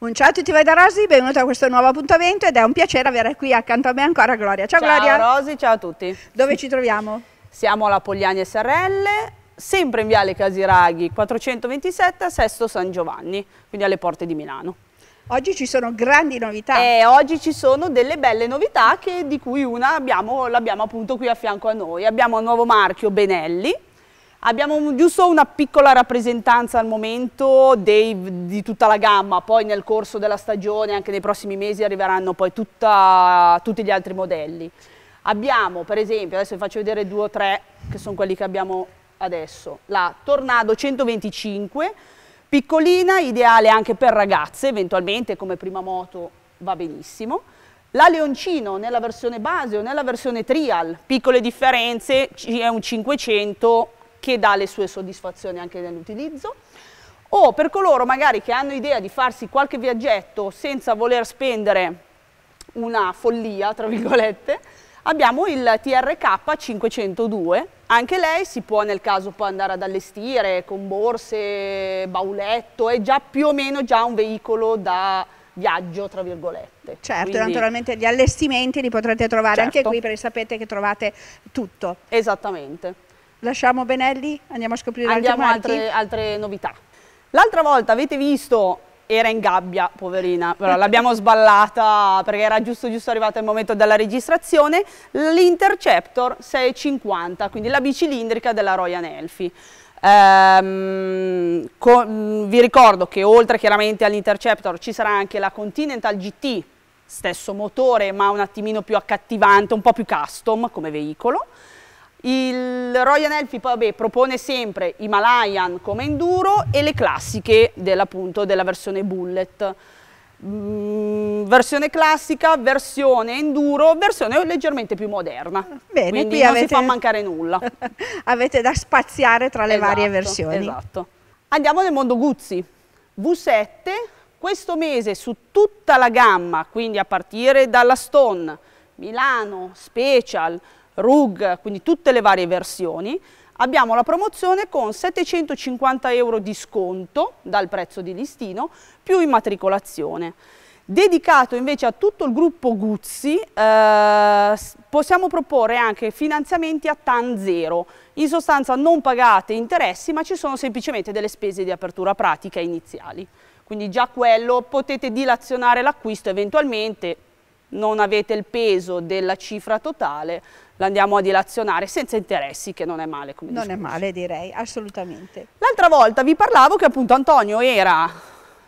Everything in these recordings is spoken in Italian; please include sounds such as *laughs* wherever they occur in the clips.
Un ciao a tutti voi da Rosy, benvenuti a questo nuovo appuntamento ed è un piacere avere qui accanto a me ancora Gloria. Ciao, ciao Gloria. Ciao Rosy, ciao a tutti. Dove ci troviamo? Siamo alla Pogliani SRL, sempre in Viale Casiraghi 427 a Sesto San Giovanni, quindi alle porte di Milano. Oggi ci sono grandi novità. Eh, oggi ci sono delle belle novità che, di cui una l'abbiamo appunto qui a fianco a noi. Abbiamo un nuovo marchio Benelli Abbiamo giusto una piccola rappresentanza al momento dei, di tutta la gamma, poi nel corso della stagione, anche nei prossimi mesi, arriveranno poi tutta, tutti gli altri modelli. Abbiamo per esempio, adesso vi faccio vedere due o tre, che sono quelli che abbiamo adesso, la Tornado 125, piccolina, ideale anche per ragazze, eventualmente come prima moto va benissimo. La Leoncino nella versione base o nella versione trial, piccole differenze, è un 500 che dà le sue soddisfazioni anche nell'utilizzo o per coloro magari che hanno idea di farsi qualche viaggetto senza voler spendere una follia, tra virgolette, abbiamo il TRK 502, anche lei si può nel caso poi andare ad allestire con borse, bauletto, è già più o meno già un veicolo da viaggio, tra virgolette. Certo, Quindi... naturalmente gli allestimenti li potrete trovare certo. anche qui perché sapete che trovate tutto. Esattamente. Lasciamo Benelli, andiamo a scoprire andiamo altre, altre novità. L'altra volta avete visto era in gabbia, poverina, però l'abbiamo sballata perché era giusto giusto arrivato il momento della registrazione, l'Interceptor 650, quindi la bicilindrica della Royal Elfi. Ehm, con, vi ricordo che oltre chiaramente all'Interceptor ci sarà anche la Continental GT, stesso motore ma un attimino più accattivante, un po' più custom come veicolo, il Royal Elfi propone sempre i Himalayan come enduro e le classiche dell della versione bullet. Mm, versione classica, versione enduro, versione leggermente più moderna. Bene, Quindi qui non avete... si fa mancare nulla. *laughs* avete da spaziare tra le esatto, varie versioni. Esatto. Andiamo nel mondo Guzzi. V7, questo mese su tutta la gamma, quindi a partire dalla Stone, Milano, Special, RUG, quindi tutte le varie versioni, abbiamo la promozione con 750 euro di sconto dal prezzo di listino più immatricolazione. Dedicato invece a tutto il gruppo Guzzi eh, possiamo proporre anche finanziamenti a TAN zero, in sostanza non pagate interessi ma ci sono semplicemente delle spese di apertura pratica iniziali, quindi già quello potete dilazionare l'acquisto eventualmente non avete il peso della cifra totale, l'andiamo a dilazionare senza interessi, che non è male. Come non discorso. è male direi, assolutamente. L'altra volta vi parlavo che appunto Antonio era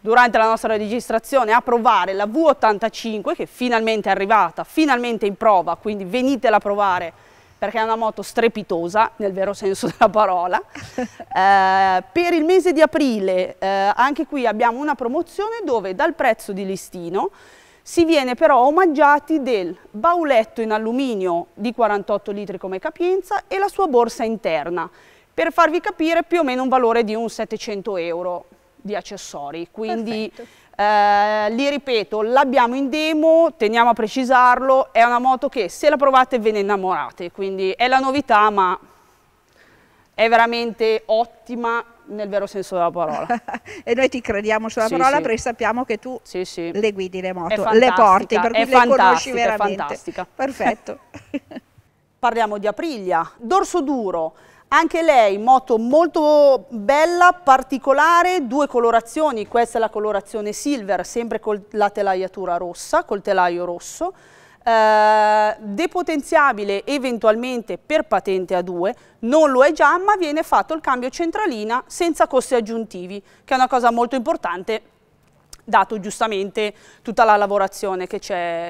durante la nostra registrazione a provare la V85 che finalmente è arrivata, finalmente in prova, quindi venitela a provare perché è una moto strepitosa nel vero senso della parola. *laughs* eh, per il mese di aprile eh, anche qui abbiamo una promozione dove dal prezzo di listino si viene però omaggiati del bauletto in alluminio di 48 litri come capienza e la sua borsa interna, per farvi capire più o meno un valore di un 700 euro di accessori. Quindi eh, li ripeto, l'abbiamo in demo, teniamo a precisarlo, è una moto che se la provate ve ne innamorate, quindi è la novità ma è veramente ottima nel vero senso della parola. *laughs* e noi ti crediamo sulla sì, parola sì. perché sappiamo che tu sì, le guidi le moto, le porti, per cui le conosci veramente. È fantastica. *laughs* Perfetto. *laughs* Parliamo di Aprilia, dorso duro, anche lei moto molto bella, particolare, due colorazioni, questa è la colorazione silver, sempre con la telaiatura rossa, col telaio rosso, eh, depotenziabile eventualmente per patente A2, non lo è già, ma viene fatto il cambio centralina senza costi aggiuntivi, che è una cosa molto importante dato giustamente tutta la lavorazione che,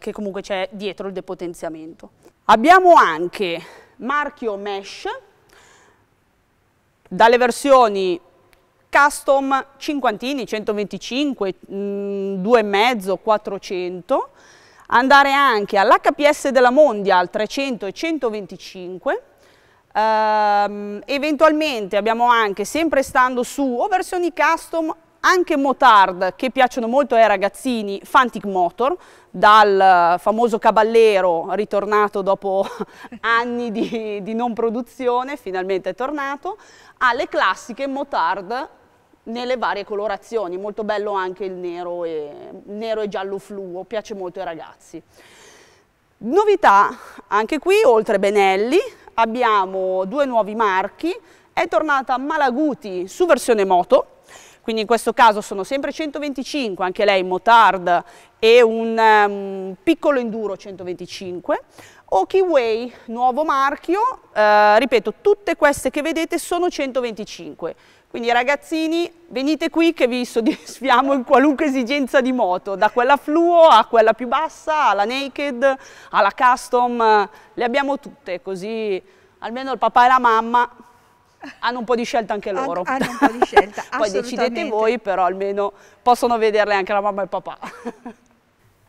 che comunque c'è dietro il depotenziamento. Abbiamo anche marchio mesh, dalle versioni custom cinquantini, 125, 2,5, 400, andare anche all'HPS della Mondial 300 e 125, ehm, eventualmente abbiamo anche, sempre stando su, o versioni custom anche motard che piacciono molto ai ragazzini, Fantic Motor, dal famoso caballero ritornato dopo *laughs* anni di, di non produzione, finalmente è tornato, alle classiche motard nelle varie colorazioni, molto bello anche il nero e, nero e giallo fluo, piace molto ai ragazzi. Novità, anche qui, oltre Benelli, abbiamo due nuovi marchi, è tornata Malaguti su versione moto, quindi in questo caso sono sempre 125, anche lei Motard e un um, piccolo enduro 125. Okiway, nuovo marchio, eh, ripeto, tutte queste che vedete sono 125, quindi ragazzini, venite qui che vi soddisfiamo in qualunque esigenza di moto, da quella fluo a quella più bassa, alla naked, alla custom, le abbiamo tutte, così almeno il papà e la mamma hanno un po' di scelta anche loro. Hanno un po' di scelta, *laughs* Poi decidete voi, però almeno possono vederle anche la mamma e il papà.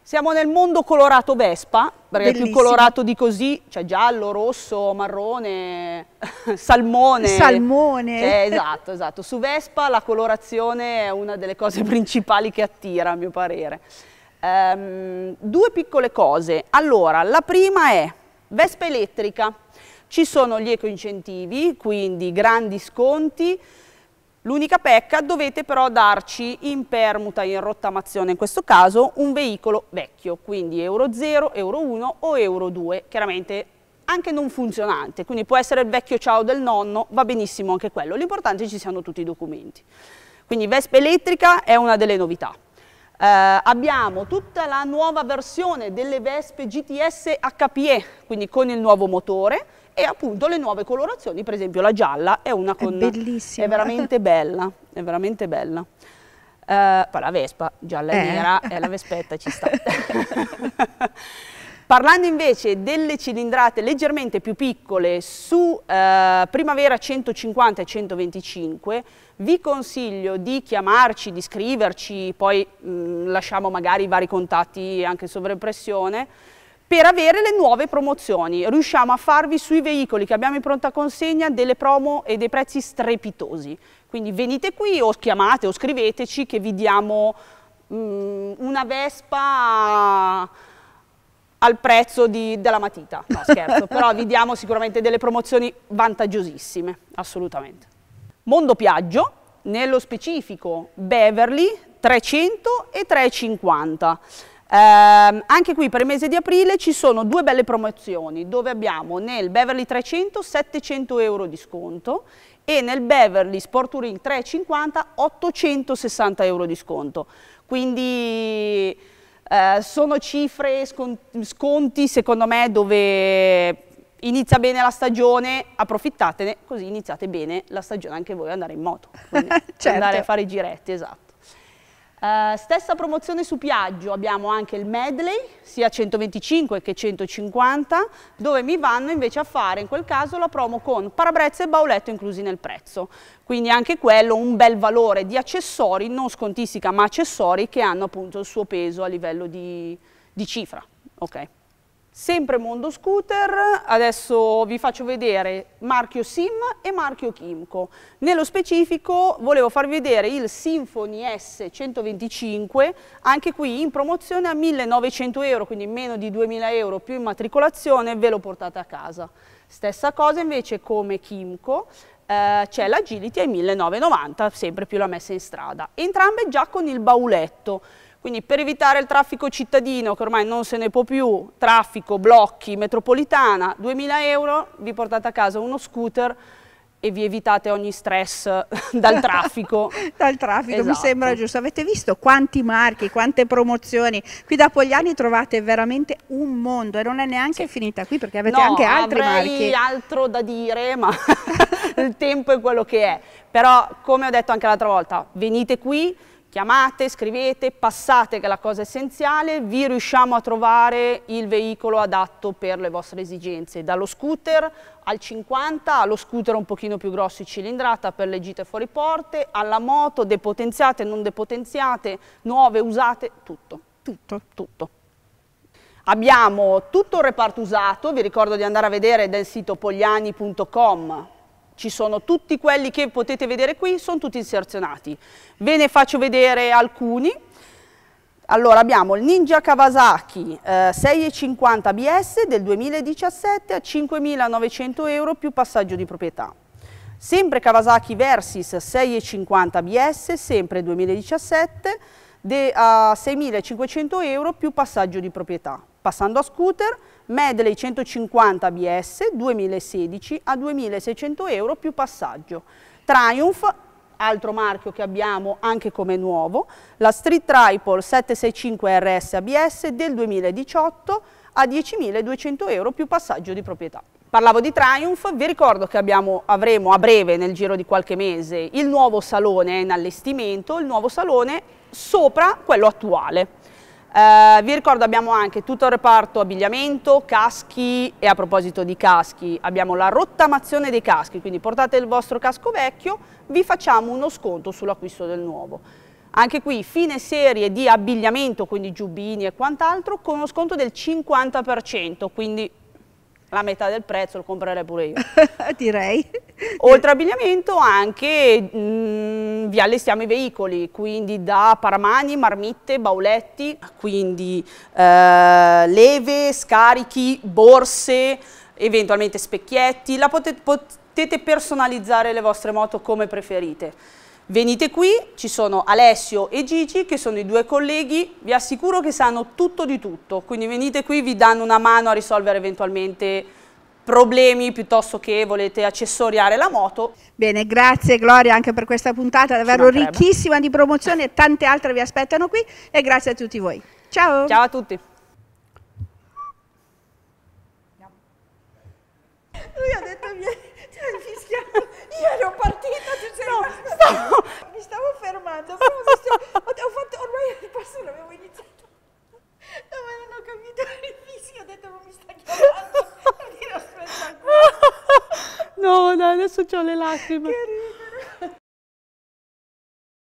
Siamo nel mondo colorato Vespa, perché Bellissimo. più colorato di così c'è cioè giallo, rosso, marrone, *laughs* salmone. Salmone. Cioè, esatto, esatto. Su Vespa la colorazione è una delle cose *laughs* principali che attira, a mio parere. Um, due piccole cose. Allora, la prima è Vespa elettrica. Ci sono gli ecoincentivi, quindi grandi sconti, L'unica pecca dovete però darci in permuta, in rottamazione in questo caso, un veicolo vecchio, quindi Euro 0, Euro 1 o Euro 2, chiaramente anche non funzionante, quindi può essere il vecchio ciao del nonno, va benissimo anche quello, l'importante è che ci siano tutti i documenti. Quindi Vespa elettrica è una delle novità. Eh, abbiamo tutta la nuova versione delle Vespe GTS HPE, quindi con il nuovo motore, e appunto le nuove colorazioni, per esempio la gialla è una con... È bellissima. È veramente bella, è veramente bella. Uh, poi la Vespa, gialla e eh. nera, è la Vespetta, ci sta. *laughs* Parlando invece delle cilindrate leggermente più piccole su eh, Primavera 150 e 125, vi consiglio di chiamarci, di scriverci, poi mh, mm, lasciamo magari i vari contatti anche sovrappressione per avere le nuove promozioni. Riusciamo a farvi sui veicoli che abbiamo in pronta consegna delle promo e dei prezzi strepitosi. Quindi venite qui o chiamate o scriveteci che vi diamo um, una Vespa al prezzo di, della matita. No *laughs* scherzo, però vi diamo sicuramente delle promozioni vantaggiosissime, assolutamente. Mondo Piaggio, nello specifico Beverly 300 e 350. Ehm, anche qui per il mese di aprile ci sono due belle promozioni dove abbiamo nel Beverly 300 700 euro di sconto e nel Beverly Sport Touring 350 860 euro di sconto. Quindi eh, sono cifre, sconti secondo me dove inizia bene la stagione, approfittatene così iniziate bene la stagione anche voi andare in moto, *laughs* certo. andare a fare i giretti, esatto. Eh, stessa promozione su Piaggio, abbiamo anche il medley, sia 125 che 150, dove mi vanno invece a fare in quel caso la promo con parabrezza e bauletto inclusi nel prezzo. Quindi anche quello un bel valore di accessori, non scontistica ma accessori che hanno appunto il suo peso a livello di, di cifra. Okay sempre Mondo Scooter, adesso vi faccio vedere marchio Sim e marchio Kimco. Nello specifico volevo farvi vedere il Symphony S125, anche qui in promozione a 1900 euro, quindi meno di 2000 euro più immatricolazione, ve lo portate a casa. Stessa cosa invece come Kimco, eh, c'è l'Agility ai 1990, sempre più la messa in strada. Entrambe già con il bauletto. Quindi per evitare il traffico cittadino, che ormai non se ne può più, traffico, blocchi, metropolitana, 2000 euro, vi portate a casa uno scooter e vi evitate ogni stress *laughs* dal traffico. *laughs* dal traffico, esatto. mi sembra giusto. Avete visto quanti marchi, quante promozioni? Qui da Pogliani trovate veramente un mondo e non è neanche sì. finita qui perché avete no, anche altri marchi. Non altro da dire, ma *laughs* il tempo è quello che è. Però, come ho detto anche l'altra volta, venite qui Chiamate, scrivete, passate che è la cosa essenziale, vi riusciamo a trovare il veicolo adatto per le vostre esigenze, dallo scooter al 50, allo scooter un pochino più grosso in cilindrata per le gite fuori porte, alla moto, depotenziate, non depotenziate, nuove, usate, tutto, tutto, tutto. Abbiamo tutto il reparto usato, vi ricordo di andare a vedere del sito pogliani.com ci sono tutti quelli che potete vedere qui, sono tutti inserzionati. Ve ne faccio vedere alcuni. Allora abbiamo il Ninja Kawasaki eh, 6,50 BS del 2017 a 5.900 euro più passaggio di proprietà. Sempre Kawasaki Versys 6,50 BS, sempre 2017, a 6.500 euro più passaggio di proprietà. Passando a scooter, Medley 150 ABS 2016 a 2600 euro più passaggio. Triumph, altro marchio che abbiamo anche come nuovo, la Street Triple 765 RS ABS del 2018 a 10.200 euro più passaggio di proprietà. Parlavo di Triumph, vi ricordo che abbiamo, avremo a breve, nel giro di qualche mese, il nuovo salone in allestimento, il nuovo salone sopra quello attuale. Eh, vi ricordo abbiamo anche tutto il reparto abbigliamento, caschi e a proposito di caschi abbiamo la rottamazione dei caschi, quindi portate il vostro casco vecchio, vi facciamo uno sconto sull'acquisto del nuovo. Anche qui fine serie di abbigliamento, quindi giubbini e quant'altro, con uno sconto del 50%, quindi la metà del prezzo lo comprerei pure io. *laughs* Direi. *laughs* Oltre abbigliamento anche mh, mm, vi allestiamo i veicoli, quindi da paramani, marmitte, bauletti, quindi eh, leve, scarichi, borse, eventualmente specchietti, la potete, potete personalizzare le vostre moto come preferite. Venite qui, ci sono Alessio e Gigi che sono i due colleghi, vi assicuro che sanno tutto di tutto, quindi venite qui, vi danno una mano a risolvere eventualmente problemi piuttosto che volete accessoriare la moto. Bene, grazie Gloria anche per questa puntata davvero ricchissima di promozioni e tante altre vi aspettano qui e grazie a tutti voi. Ciao! Ciao a tutti! हंस चले लास्ट में